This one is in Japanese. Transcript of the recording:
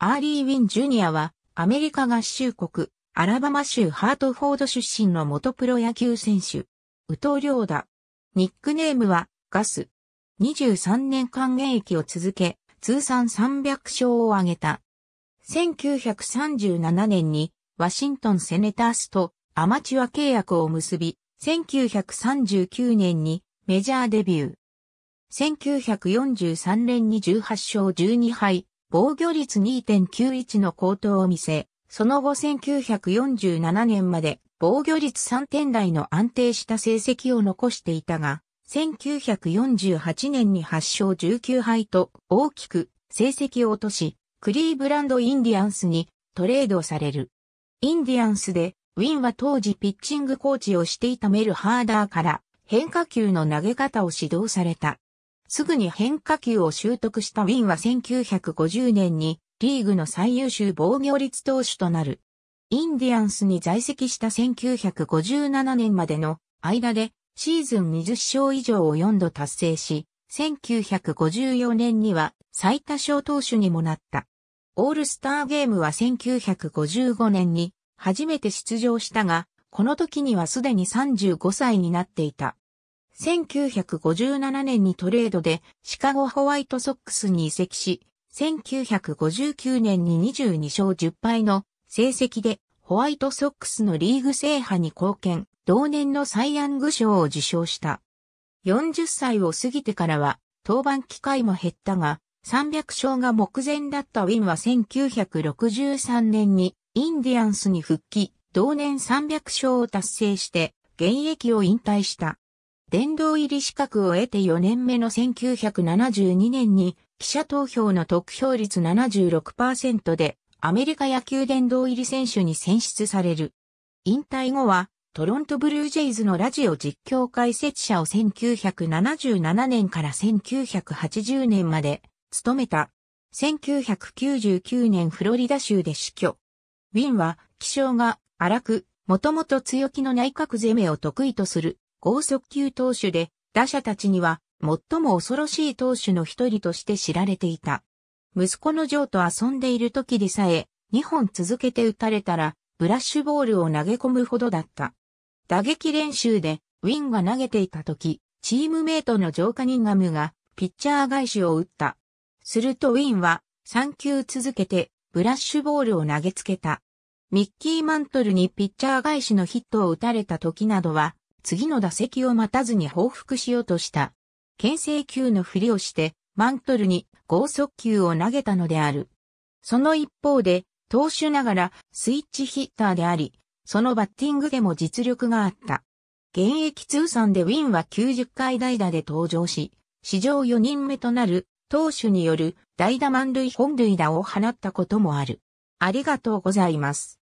アーリー・ウィン・ジュニアは、アメリカ合衆国、アラバマ州ハートフォード出身の元プロ野球選手。宇藤ーダ。ニックネームは、ガス。23年間現役を続け、通算300勝を挙げた。1937年に、ワシントンセネタースとアマチュア契約を結び、1939年にメジャーデビュー。1943年に18勝12敗、防御率2.91の高騰を見せ、その後1947年まで防御率3点台の安定した成績を残していたが、1948年に8勝19敗と大きく成績を落とし、クリーブランド・インディアンスにトレードされる。インディアンスで、ウィンは当時ピッチングコーチをしていたメル・ハーダーから変化球の投げ方を指導された。すぐに変化球を習得したウィンは1950年にリーグの最優秀防御率投手となる。インディアンスに在籍した1957年までの間でシーズン20勝以上を4度達成し、1954年には最多勝投手にもなった。オールスターゲームは1955年に初めて出場したが、この時にはすでに35歳になっていた。1957年にトレードでシカゴホワイトソックスに移籍し、1959年に22勝10敗の成績でホワイトソックスのリーグ制覇に貢献、同年のサイ・ヤング賞を受賞した。40歳を過ぎてからは登板機会も減ったが、300勝が目前だったウィンは1963年にインディアンスに復帰、同年300勝を達成して現役を引退した。殿堂入り資格を得て4年目の1972年に記者投票の得票率76%でアメリカ野球殿堂入り選手に選出される。引退後はトロントブルージェイズのラジオ実況解説者を1977年から1980年まで務めた。1999年フロリダ州で死去。ウィンは気性が荒く、もともと強気の内閣攻めを得意とする剛速球投手で、打者たちには最も恐ろしい投手の一人として知られていた。息子のジョーと遊んでいる時でさえ、2本続けて打たれたら、ブラッシュボールを投げ込むほどだった。打撃練習で、ウィンが投げていた時、チームメイトのジョー・カニンガムが、ピッチャー返しを打った。するとウィンは、3球続けて、ブラッシュボールを投げつけた。ミッキー・マントルにピッチャー返しのヒットを打たれた時などは、次の打席を待たずに報復しようとした。牽制球のふりをして、マントルに合速球を投げたのである。その一方で、投手ながらスイッチヒッターであり、そのバッティングでも実力があった。現役通算でウィンは90回代打で登場し、史上4人目となる投手による代打満塁本塁打を放ったこともある。ありがとうございます。